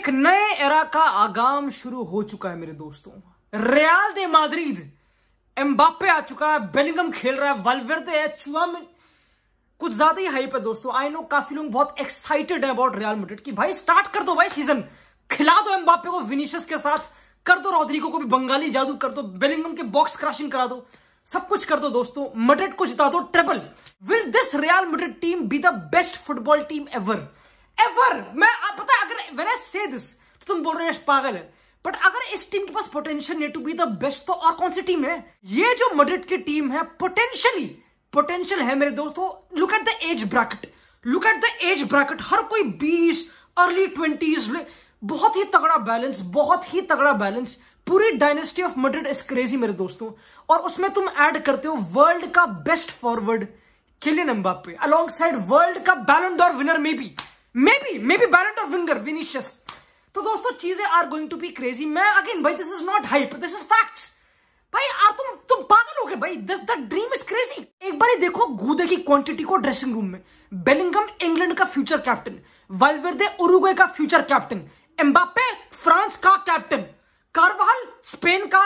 एक नए एरा का आगाम शुरू हो चुका है मेरे दोस्तों रियाल दे माद्रीद एम्बापे आ चुका है बेलिंगम खेल रहा है वालवर्दे है कुछ ज्यादा ही हाइप है दोस्तों आई नो काफी लोग बहुत एक्साइटेड है अबाउट रियाल मेड्रिड की भाई स्टार्ट कर दो भाई सीजन खिला दो एम्बापे को विनीशियस के साथ कर दो रॉड्रिको को भी बंगाली जादू कर दो बेलिंगम के बॉक्स क्रशिंग करा दो सब कुछ कर दो दोस्तों मड्रिड को जिता दो treble will this Real Madrid team be the best football team ever ever मैं आप पता है अगर व्हेन आई से दिस तो तुम बोल रहे हो पागल है बट अगर इस टीम के पास पोटेंशियल है टू बी द बेस्ट तो और कौन सी टीम है ये जो मड्रिड की टीम है पोटेंशियली पोटेंशियल है मेरे दोस्तों look at the age bracket look at the age bracket हर कोई बीस अर्ली ट्वेंटीज बहुत ही तगड़ा बैलेंस बहुत ही तगड़ा बैलेंस पूरी dynasty of Madrid is crazy मेरे दोस्तों और उसमें तुम ऐड करते हो वर्ल्ड का best forward Kylian Mbappe alongside world का बैलन डॉर विनर में भी मे बी मे बी बैलेंट ऑफ विंगर विनिशियस तो दोस्तों चीजें are going to be crazy मैं अगेन भाई this is not hype this is facts भाई यार तुम तुम पागल हो गए भाई this the dream is crazy एक बार ही देखो गूदे की क्वांटिटी को ड्रेसिंग रूम में बेलिंगम इंग्लैंड का फ्यूचर कैप्टन वालवर्दे उरुग्वे का फ्यूचर कैप्टन एम्बापे फ्रांस का कैप्टन कारवाल स्पेन का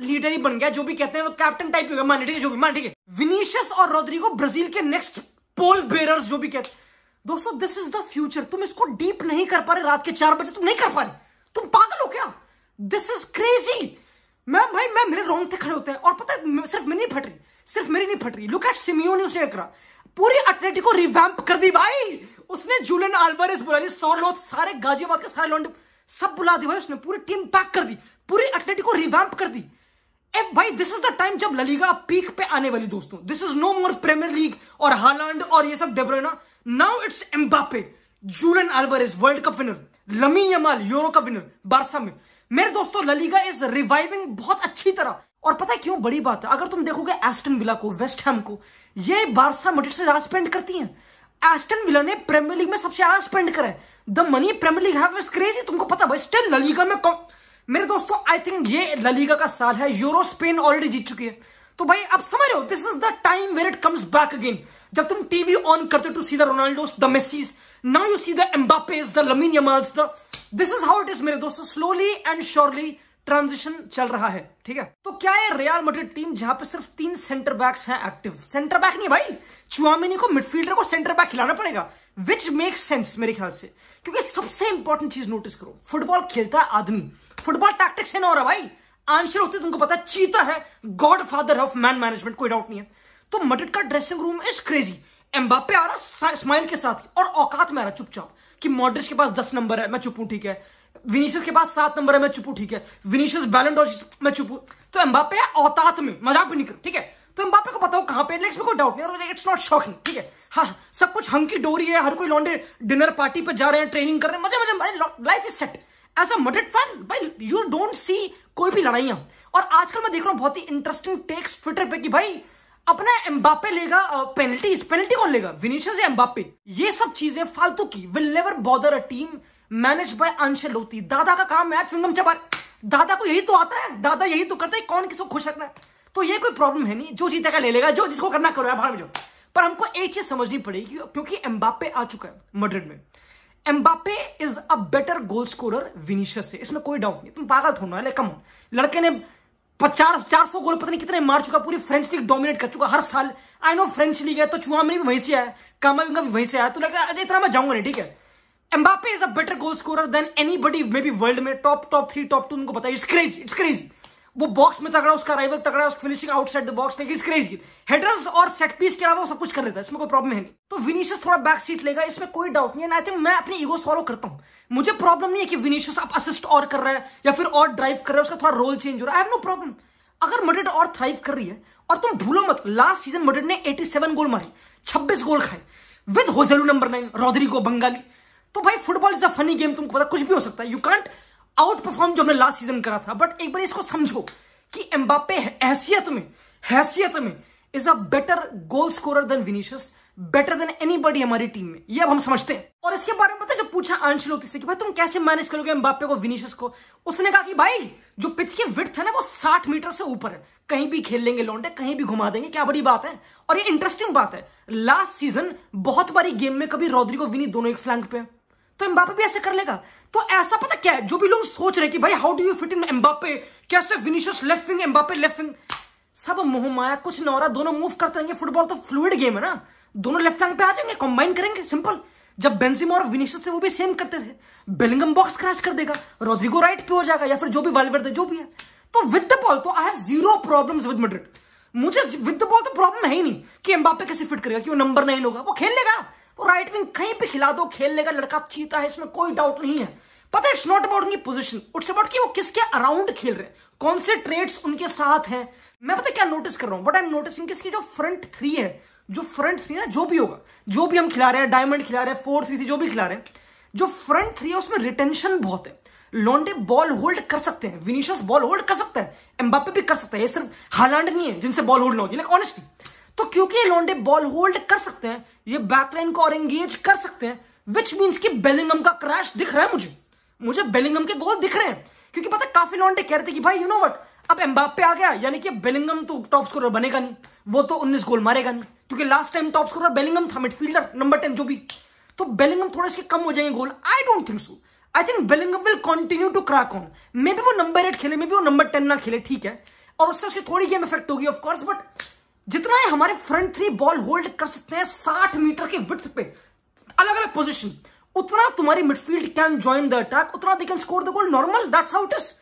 लीडर ही बन गया जो भी कहते हैं वो कैप्टन टाइप हो गया मान ठीक है जो भी मान ठीक है विनीशियस और रोड्रिगो ब्राजील के नेक्स्ट पोल बेरर्स जो भी कहते हैं दोस्तों दिस इज द फ्यूचर तुम इसको डीप नहीं कर पा रहे रात के चार बजे तुम नहीं कर पा रहे तुम पागल हो क्या दिस इज क्रेजी मैम भाई मैम मेरे रोंगटे खड़े होते हैं और पता है सिर्फ मेरी नहीं फट रही सिर्फ मेरी नहीं फट रही लुक एट सिमियो ने उसे करा पूरी अटलेटिक को रिवैम्प कर दी भाई उसने जूलियन आल्वारेस बुला ली सौ लोग सारे गाजियाबाद के सारे लॉन्डे सब बुला दी भाई उसने पूरी टीम पैक कर दी पूरी एथलेटिक को रिवैम्प कर दी ए भाई दिस इज द टाइम जब ललीगा पीक पे आने वाली दोस्तों this is no more Premier League और हालांड और ये सब De Bruyne Now it's Mbappe, Julian Alvarez, world cup winner Lamine Yamal Euro cup winner Barca में मेरे दोस्तों ललिगा इज रिवाइविंग बहुत अच्छी तरह और पता है क्यों बड़ी बात है अगर तुम देखोगे एस्टन विला को वेस्ट हैम को ये बारसा मडिट से ज्यादा स्पेंड करती है एस्टन विला ने प्रीमियर लीग में सबसे ज्यादा स्पेंड करा है the money Premier League have crazy तुमको पता भाई स्टिल ललीगा में कम मेरे दोस्तों आई थिंक ये ललीगा का साल है यूरो स्पेन ऑलरेडी जीत चुकी है तो भाई आप समझ रहे हो this is the time where it comes back again जब तुम टीवी ऑन करते to see the Ronaldos the Messis now you see the Mbappe the Lamine Yamals the this is how it is मेरे दोस्तों slowly and surely transition चल रहा है ठीक है तो क्या है रियल मटेड टीम जहां पे सिर्फ तीन सेंटर बैक्स हैं एक्टिव सेंटर बैक नहीं भाई चुआमिनी को मिडफील्डर को सेंटर बैक खिलाना पड़ेगा विच मेक सेंस मेरे ख्याल से क्योंकि सबसे इंपॉर्टेंट चीज नोटिस करो फुटबॉल खेलता है आदमी फुटबॉल टैक्टिक्स से ना हो रहा भाई आंसर होते तुमको पता चीता है godfather of man management कोई डाउट नहीं है तो मटिट का dressing room is crazy Mbappe आ रहा स्माइल के साथ और औकात में आ रहा चुपचाप कि मॉड्रिस के पास दस नंबर है मैं चुपू ठीक है विनीशियस के पास सात नंबर है मैं चुपू ठीक है विनीशियस बैलेंड मैं चुपू तो एम्बापे औतात में मजाक भी निकल ठीक है तो एम्बापे को बताओ कहां पे नेक्स्ट में कोई डाउट नहीं इट्स नॉट शॉकिंग ठीक है हाँ, हाँ सब कुछ हंकी डोरी है हर कोई लॉन्डे डिनर पार्टी पे जा रहे हैं ट्रेनिंग कर रहे हैं मजे मजे life is set as a Madrid fan भाई यू डोंट सी कोई भी लड़ाइया और आजकल मैं देख रहा हूं बहुत ही इंटरेस्टिंग टेक्स ट्विटर पे कि भाई अपना एम्बापे लेगा पेनल्टी इस पेनल्टी कौन लेगा विनीशियस या एम्बापे ये सब चीजें फालतू की will never bother a team manage by Ancelotti दादा का काम है चुंगम चबार दादा को यही तो आता है दादा यही तो करता है कौन किसको खुश रखना है तो ये कोई प्रॉब्लम है नहीं जो जीतेगा ले लेगा जो जिसको करना करो बाहर में जो पर हमको एक चीज समझनी पड़ेगी क्योंकि एम्बापे आ चुका है मड्रिड में Mbappe is a better goal scorer Vinicius से इसमें कोई डाउट नहीं तुम पागल थोड़ा ना कम लड़के ने चार सौ गोल पता नहीं कितने मार चुका पूरी फ्रेंच लीग डोमिनेट कर चुका हर साल आई नो फ्रेंच लीग है तो मेरी भी वहीं से आया का भी वहीं से आया तो लग रहा है इतना मैं जाऊंगा नहीं ठीक है Mbappe is a better goal scorer than anybody maybe world में top top three top two उनको बताइए इट्स क्रेज इट्स क्रेज वो बॉक्स में तगड़ा उसका राइवल तगड़ा उसकी फिनिशिंग आउटसाइड द बॉक्स लेकिन क्रेजी हेडर्स और सेट पीस के अलावा सब कुछ कर लेता है इसमें कोई प्रॉब्लम है नहीं तो विनीशियस थोड़ा बैक सीट लेगा इसमें कोई डाउट नहीं है आई थिंक मैं अपने ईगो सॉल्व करता हूं मुझे प्रॉब्लम नहीं है कि विनीशियस आप असिस्ट और कर रहा है या फिर और ड्राइव कर रहे हैं उसका थोड़ा रोल चेंज हो रहा है आई हैव नो प्रॉब्लम अगर मडेड और थ्राइव कर रही है और तुम भूलो मत लास्ट सीजन मडेड ने 87 गोल मारे 26 गोल खाए विद होजेलू नंबर नाइन को बंगाली तो भाई football is a funny game तुमको पता कुछ भी हो सकता है यू कांट आउट परफॉर्म जो हमने लास्ट सीजन करा था बट एक बार इसको समझो कि एम्बापे हैसियत में हैसियत में is a better goal scorer than Vinicius better than anybody हमारी टीम में ये अब हम समझते हैं और इसके बारे में पता जब पूछा आंशलोती से कि भाई तुम कैसे मैनेज करोगे एम्बापे को विनीशियस को उसने कहा कि भाई जो पिच की विथ है ना वो 60 मीटर से ऊपर है कहीं भी खेल लेंगे लौंडे कहीं भी घुमा देंगे क्या बड़ी बात है और ये इंटरेस्टिंग बात है लास्ट सीजन बहुत बारी गेम में कभी को विनी दोनों एक फ्लैंक पे तो एम्बापे भी ऐसे कर लेगा तो ऐसा पता क्या है जो भी लोग सोच रहे कि भाई how do you fit in Mbappe कैसे Vinicius left wing Mbappe left wing सब मोह माया कुछ ना हो रहा दोनों मूव करते रहेंगे फुटबॉल तो फ्लूड गेम है ना दोनों लेफ्ट हैंग पे आ जाएंगे कंबाइन करेंगे सिंपल जब बेंसिम और विनिशियस थे वो भी सेम करते थे बेलिंगम बॉक्स क्रैश कर देगा रोड्रिगो राइट पे हो जाएगा या फिर जो भी थे जो भी है तो विद द बॉल तो I have zero problems with Madrid मुझे विद द बॉल तो प्रॉब्लम है ही नहीं कि एम्बापे कैसे फिट करेगा कि वो नंबर नहीं होगा वो खेल लेगा और राइट विंग कहीं पे खिला दो खेलने का लड़का चीता है इसमें कोई डाउट नहीं है पता इट्स नॉट अबाउट उनकी पोजिशन उट्स अबाउट की वो किसके अराउंड खेल रहे हैं कौन से ट्रेड्स उनके साथ हैं मैं पता क्या नोटिस कर रहा हूं वट आई एम नोटिसिंग किसकी जो फ्रंट थ्री है जो फ्रंट थ्री ना जो भी होगा जो भी हम खिला रहे हैं डायमंड खिला रहे हैं फोर थ्री थ्री जो भी खिला रहे हैं जो फ्रंट थ्री है उसमें रिटेंशन बहुत है लॉन्डे बॉल होल्ड कर सकते हैं विनिशियस बॉल होल्ड कर सकता है एम्बापे भी कर सकता है ये सिर्फ हालांड नहीं है जिनसे बॉल होल्ड ना होगी लाइक ऑनेस्टली तो क्योंकि लोंडे बॉल होल्ड कर सकते हैं ये बैकलाइन को और एंगेज कर सकते हैं विच मीन्स कि बेलिंगम का क्रैश दिख रहा है मुझे मुझे बेलिंगम के गोल दिख रहे हैं क्योंकि पता काफी लॉन्डे कह रहे थे कि भाई यू नो वट अब एम्बापे आ गया यानी कि बेलिंगम तो टॉप स्कोर बनेगा नहीं वो तो उन्नीस गोल मारेगा नहीं क्योंकि last time top score Bellingham था मिडफील्डर नंबर टेन जो भी तो बेलिंगम थोड़े इसके कम हो जाएंगे goal I don't think so I think Bellingham will continue to crack on maybe वो नंबर एट खेले मे बी वो नंबर टेन ना खेले ठीक है और उससे उसकी थोड़ी गेम इफेक्ट होगी ऑफकोर्स बट जितना है हमारे फ्रंट थ्री बॉल होल्ड कर सकते हैं साठ मीटर के विथ पे अलग अलग पोजिशन उतना तुम्हारी midfield can join the attack उतना they can score the goal normal that's how it is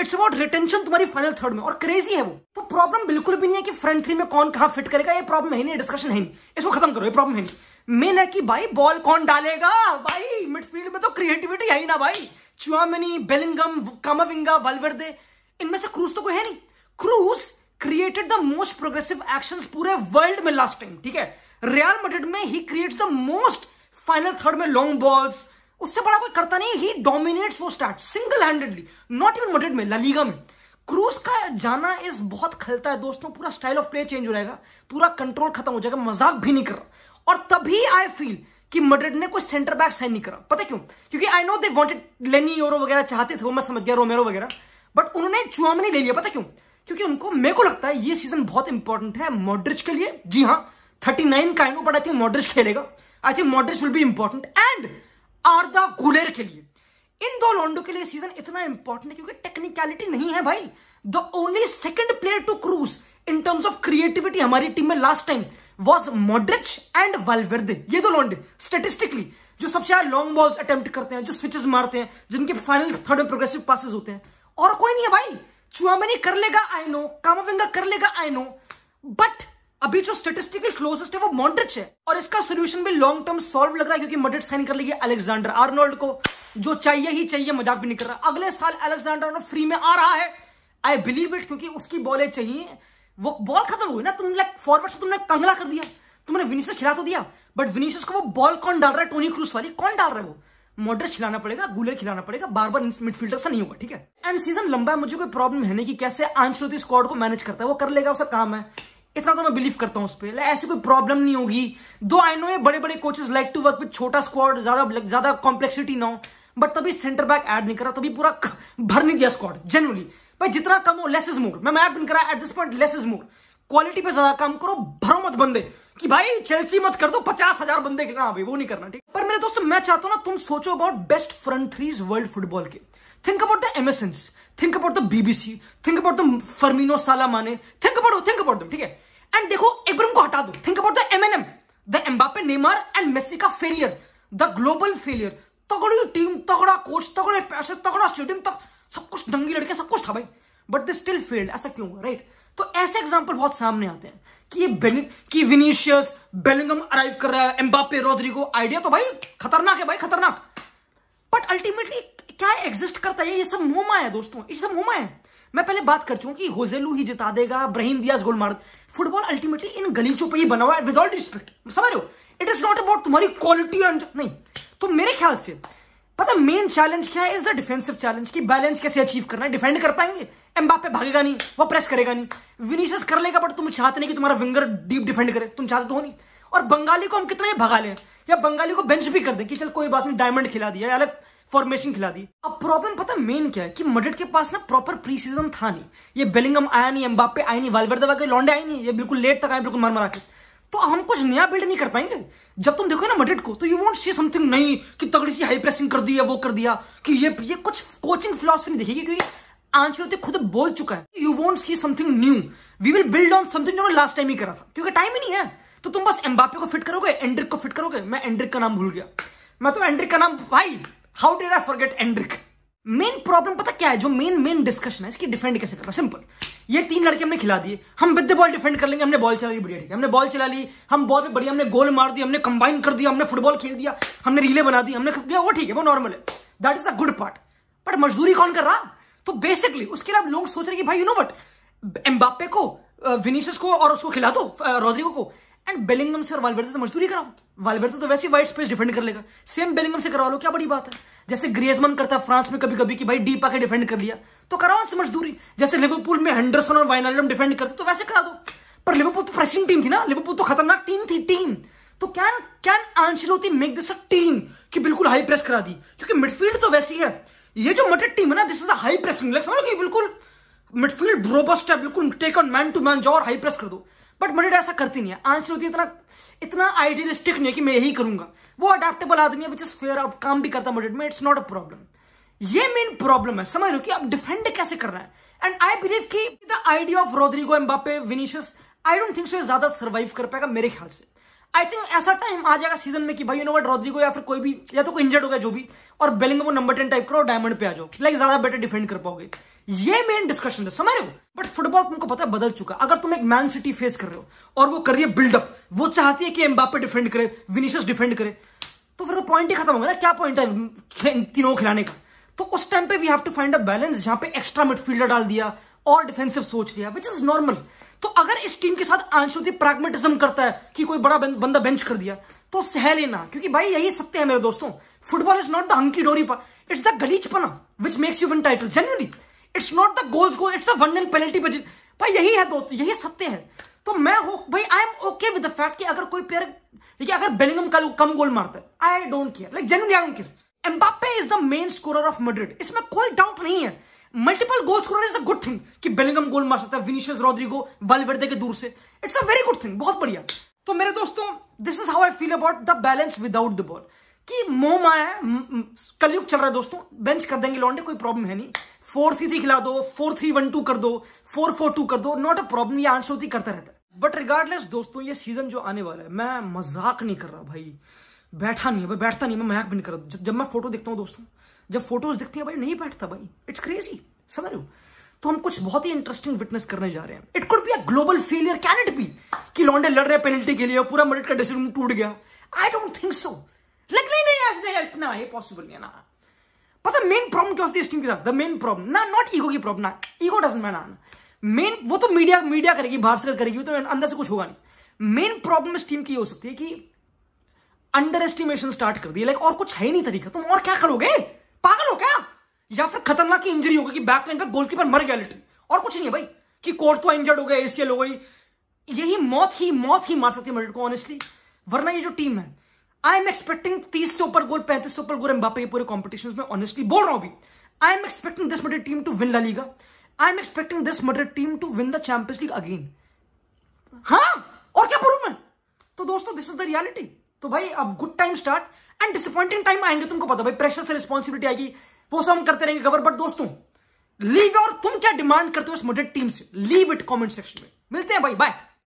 it's about retention तुम्हारी फाइनल थर्ड में और क्रेजी है वो तो प्रॉब्लम बिल्कुल भी नहीं है कि फ्रंट थ्री में कौन कहा फिट करेगा ये प्रॉब्लम है नहीं डिस्कशन है नहीं इसको खत्म करो ये प्रॉब्लम है नहीं मेन है कि भाई बॉल कौन डालेगा भाई मिडफील्ड में तो क्रिएटिविटी है ही ना भाई चुआमिनी बेलिंगम कामाविंगा वालवर्दे इनमें से क्रूज तो कोई है नहीं Kroos created the most progressive action पूरे वर्ल्ड में लास्ट टाइम ठीक है रियल मेड्रिड में ही create the most final third में लॉन्ग बॉल्स उससे बड़ा कोई करता नहीं ही डोमिनेट्स वो start single handedly not even Madrid में ललीगा में क्रूज का जाना इस बहुत खलता है दोस्तों पूरा स्टाइल ऑफ प्ले चेंज हो जाएगा पूरा कंट्रोल खत्म हो जाएगा मजाक भी नहीं कर रहा और तभी आई फील कि मड्रिड ने कोई सेंटर बैक साइन नहीं करा पता क्यों क्योंकि आई नो दे वांटेड लेनी योरो वगैरह चाहते थे वो मैं समझ गया रोमेरो वगैरह बट उन्होंने चुआमनी ले लिया पता क्यों क्योंकि उनको मेरे को लगता है ये सीजन बहुत इंपॉर्टेंट है मॉड्रिच के लिए जी हाँ थर्टी नाइन का आएगा बट आई थिंक मॉड्रिच खेलेगा I think Modric will be important and Arda Guler के लिए इन दो लॉन्डो के लिए सीजन इतना इंपॉर्टेंट है क्योंकि टेक्निकलिटी नहीं है भाई the only second player to Kroos in terms of creativity हमारी टीम में last time was Modric and Valverde ये दो लॉन्डे स्टेटिस्टिकली जो सबसे ज्यादा लॉन्ग बॉल्स अटेम्प्ट करते हैं जो स्विचेस मारते हैं जिनके फाइनल थर्ड प्रोग्रेसिव पासिस होते हैं और कोई नहीं है भाई चुआमनी कर लेगा आई नो कामाविंगा कर लेगा आई नो बट अभी जो स्टेटिस्टिकल क्लोजेस्ट है वो मॉड्रिच है और इसका सोल्यूशन भी लॉन्ग टर्म सॉल्व लग रहा है क्योंकि मड्रिड साइन कर लेगी अलेक्जेंडर आर्नोल्ड को जो चाहिए ही चाहिए मजाक भी नहीं कर रहा अगले साल अलेक्जेंडर फ्री में आ रहा है आई बिलीव इट क्योंकि उसकी बॉलें चाहिए वो बॉल खत्म हुई ना तुम लाइक फॉरवर्ड से तुमने कंगला कर दिया तुमने विनीशस खिला तो दिया बट विनीशस को वो बॉल कौन डाल रहा है टोनी क्रूस वाली कौन डाल रहा है वो मॉडरेट खिलाना पड़ेगा गुलर खिलाना पड़ेगा बार बार मिडफील्डर से नहीं होगा ठीक है एंड सीजन लंबा है मुझे कोई प्रॉब्लम है नहीं कि कैसे आंचलोती स्क्वाड को मैनेज करता है वो कर लेगा उसका काम है इतना तो मैं बिलीव करता हूं उस पर ऐसी कोई प्रॉब्लम नहीं होगी दो आई नो ये बड़े बड़े coaches like to work with छोटा स्क्वाड ज्यादा ज्यादा कॉम्प्लेक्सिटी ना हो बट तभी सेंटर बैक ऐड नहीं करा तभी पूरा भर नहीं दिया स्क्वाड जनरली भाई जितना कम हो लेस इज मोर मैं मैच भी करा at this point less is more quality पे ज्यादा काम करो भरो मत बंदे कि भाई चेल्सी मत कर दो पचास हजार बंदे ना अभी वो नहीं करना ठीक पर मेरे दोस्तों मैं चाहता हूं ना तुम सोचो about best front threes world football के think about the MSNs think about the BBC think about the Firmino Salah Mane think about think about them ठीक है एंड देखो इब्रम को हटा दो think about the M the Mbappe Neymar and Messi का failure the global failure तगड़ी team तगड़ा coach तगड़े पैसे तगड़ा स्टेडियम तक सब कुछ दंगी लड़के सब कुछ था भाई बट दे स्टिल फेल्ड ऐसा क्यों राइट right? तो ऐसे एग्जाम्पल बहुत सामने आते हैं कि ये कि विनीशियस बेलिंगम अराइव कर रहा है एम्बापे रोद्रिगो आइडिया तो भाई खतरनाक है भाई खतरनाक बट अल्टीमेटली क्या एग्जिस्ट करता है ये सब मोमा है दोस्तों ये सब मोमा है मैं पहले बात कर चुका कि होजेलू ही जिता देगा ब्रहिम दियाज गोल मार फुटबॉल अल्टीमेटली इन गलीचों पर ही बना हुआ है विदाउट रिस्पेक्ट समझ रहे हो इट इज नॉट अबाउट तुम्हारी क्वालिटी नहीं तो मेरे ख्याल से पता मेन चैलेंज क्या है इज द डिफेंसिव चैलेंज की बैलेंस कैसे अचीव करना है डिफेंड कर पाएंगे एम्बापे भागेगा नहीं वो प्रेस करेगा नहीं विनीशियस कर लेगा बट तुम चाहते नहीं कि तुम्हारा विंगर डीप डिफेंड करे तुम चाहते तो हो नहीं और बंगाली को हम कितना ही भगा लें या बंगाली को बेंच भी कर दें कि चल कोई बात नहीं डायमंड खिला दिया अलग फॉर्मेशन खिला दी अब प्रॉब्लम पता मेन क्या है कि मड्रिड के पास ना प्रॉपर प्री सीजन था नहीं ये बेलिंगम आया नहीं एम्बापे आई नहीं वालवर्दा के लॉन्डे आई नहीं ये बिल्कुल लेट तक आए बिल्कुल मर मरा के तो हम कुछ नया बिल्ड नहीं कर पाएंगे जब तुम देखो ना मड्रिड को तो यू वॉन्ट सी समथिंग नहीं कि तगड़ी सी हाई प्रेसिंग कर दी है वो कर दिया कि ये ये कुछ कोचिंग फिलोसफी नहीं देखेगी क्योंकि आंचलोती खुद बोल चुका है you want see something new we will build on something जो मैं लास्ट टाइम ही करा था क्योंकि टाइम ही नहीं है तो तुम बस एम्बापे को फिट करोगे एंड्रिक को फिट करोगे मैं एंड्रिक का नाम भूल गया मैं तो एंड्रिक का नाम भाई how did I forget Endrick main problem पता क्या है जो मेन मेन डिस्कशन है इसकी डिफेंड कैसे करना सिंपल ये तीन लड़के हमने खिला दिए हम विद बॉल डिफेंड कर लेंगे हमने बॉल चला ली बढ़िया ठीक है हमने बॉल चला ली हम बॉल पे बढ़िया हमने गोल मार दिया हमने कंबाइन कर दिया हमने फुटबॉल खेल दिया हमने रीले बना दी हमने वो ठीक है वो नॉर्मल है that is a good part but मजदूरी कौन कर रहा तो बेसिकली उसके लिए लोग सोच रहे कि भाई यू नो वट एम्बापे को विनीशस को और उसको खिला दो रॉड्रिगो को एंड बेलिंगम से और वालवर्दे से मजदूरी कराओ वालवर्दे तो वैसे वाइट स्पेस डिफेंड कर लेगा सेम बेलिंगम से करवा लो क्या बड़ी बात है जैसे ग्रेजमन करता है फ्रांस में कभी कभी कि भाई डीप आके डिफेंड कर लिया तो कराओ उनसे मजदूरी जैसे लिवरपूल में हेंडरसन और वाइनालडम डिफेंड करते तो वैसे करा दो पर लिवरपूल तो प्रेसिंग टीम थी ना लिवरपूल तो खतरनाक टीम थी टीम तो can can Ancelotti make this a team कि बिल्कुल हाई प्रेस करा दी क्योंकि मिडफील्ड तो वैसी है ये जो मटर टीम है ना this is a high pressing like समझो कि बिल्कुल मिडफील्ड रोबस्ट है बिल्कुल take on man to man जाओ और हाई प्रेस कर दो बट मरिडा ऐसा करती नहीं है आंसर होती है इतना इतना आइडियलिस्टिक नहीं है कि मैं यही करूंगा वो अडेप्टेबल आदमी है विच इज फेयर अब काम भी करता मरिड में इट्स नॉट अ प्रॉब्लम ये मेन प्रॉब्लम है समझ लो कि आप डिफेंड कैसे कर रहे हैं एंड आई बिलीव की the idea of Rodrigo Mbappe Vinicius I don't think so ज्यादा सर्वाइव कर पाएगा मेरे ख्याल से आई थिंक ऐसा टाइम आ जाएगा सीजन में कि भाई यूनोवट रॉड्रिगो या फिर कोई भी या तो कोई इंजर्ड हो गया जो भी और बेलिंग को नंबर टेन टाइप करो डायमंड पे आ जाओ लाइक ज्यादा बेटर डिफेंड कर पाओगे ये मेन डिस्कशन है समझ रहे हो बट फुटबॉल तुमको पता है बदल चुका अगर तुम एक मैन सिटी फेस कर रहे हो और वो कर रही है बिल्डअप वो चाहती है कि एम्बापे डिफेंड करे विनीशियस डिफेंड करे तो फिर वो तो पॉइंट ही खत्म होगा ना क्या पॉइंट है तीनों खिलाने का तो उस टाइम पे we have to find a balance जहां पे एक्स्ट्रा मिडफील्डर डाल दिया और डिफेंसिव सोच रही है विच इज नॉर्मल तो अगर इस टीम के साथ आंशुति प्राग्मेटिज्म करता है कि कोई बड़ा बंदा बेंच कर दिया तो सह लेना क्योंकि भाई यही सत्य है मेरे दोस्तों football is not the hunky dory पर इट्स द गलीच पना which makes you win title generally it's not the goals goal it's the one and penalty budget भाई यही है दोस्तों यही सत्य है तो मैं हो भाई I am okay with the fact कि अगर कोई प्लेयर देखिए अगर बेलिंगम का कम गोल मारता है I don't care like genuinely I don't care Mbappe is the main scorer of Madrid इसमें कोई डाउट नहीं है multiple goal score is a good thing कि बेलिंगम गोल मार सकता है विनिशियस रोड्रिगो वालवर्दे के दूर से it's a very good thing बहुत बढ़िया तो मेरे दोस्तों this is how I feel about the balance without the ball कि मोह माया कलयुग चल रहा है दोस्तों बेंच कर देंगे लॉन्डे कोई प्रॉब्लम है नहीं फोर थ्री थ्री खिला दो फोर थ्री वन टू कर दो फोर फोर टू कर दो नॉट अ प्रॉब्लम ये आंसर होती करता रहता है बट रिगार्डलेस दोस्तों ये सीजन जो आने वाला है मैं मजाक नहीं कर रहा भाई बैठा नहीं है भाई बैठता नहीं मैं मजाक भी नहीं कर रहा जब मैं फोटो देखता हूँ दोस्तों जब फोटोज दिखती है भाई नहीं बैठता भाई इट्स क्रेजी समझ रहे हो तो हम कुछ बहुत ही इंटरेस्टिंग विटनेस करने जा रहे हैं it could be a global failure can it be कि लॉन्डे लड़ रहे पेनल्टी के लिए और पूरा मरिट का डिसीजन टूट गया I don't think so like नहीं नहीं ऐसे नहीं इतना है पॉसिबल नहीं ना पता मेन प्रॉब्लम क्या होती है टीम के साथ द मेन प्रॉब्लम ना नॉट ईगो की प्रॉब्लम ना ईगो डजंट मैन मेन वो तो मीडिया मीडिया करेगी बाहर से करेगी तो अंदर से कुछ होगा नहीं मेन प्रॉब्लम इस टीम की हो सकती है कि अंडर एस्टिमेशन स्टार्ट कर दी लाइक और कुछ है ही नहीं तरीका तुम और क्या करोगे पागल हो क्या या फिर खतरनाक इंजरी होगी कि बैक लाइन पर गोलकीपर मर गया लिटरी और कुछ नहीं है भाई कि कोर्ट तो इंजर्ड हो गया एसीएल हो गई यही मौत ही मौत ही मार सकती है मेडिट को ऑनेस्टली वरना ये जो टीम है आई एम एक्सपेक्टिंग तीस से ऊपर गोल पैंतीस से ऊपर गोल एम्बापे ये पूरे कॉम्पिटिशन में ऑनेस्टली बोल रहा हूं अभी I am expecting this Madrid team to win La Liga I am expecting this Madrid team to win the Champions League again हाँ और क्या बोलू मैं तो दोस्तों दिस इज द रियलिटी तो भाई अब good time start and disappointing time आएंगे तुमको पता भाई प्रेशर से रिस्पॉन्सिबिलिटी आएगी वो सब हम करते रहेंगे गवर बट दोस्तों लीव और तुम क्या डिमांड करते हो इस मोडेड टीम से लीव इट कॉमेंट सेक्शन में मिलते हैं भाई बाय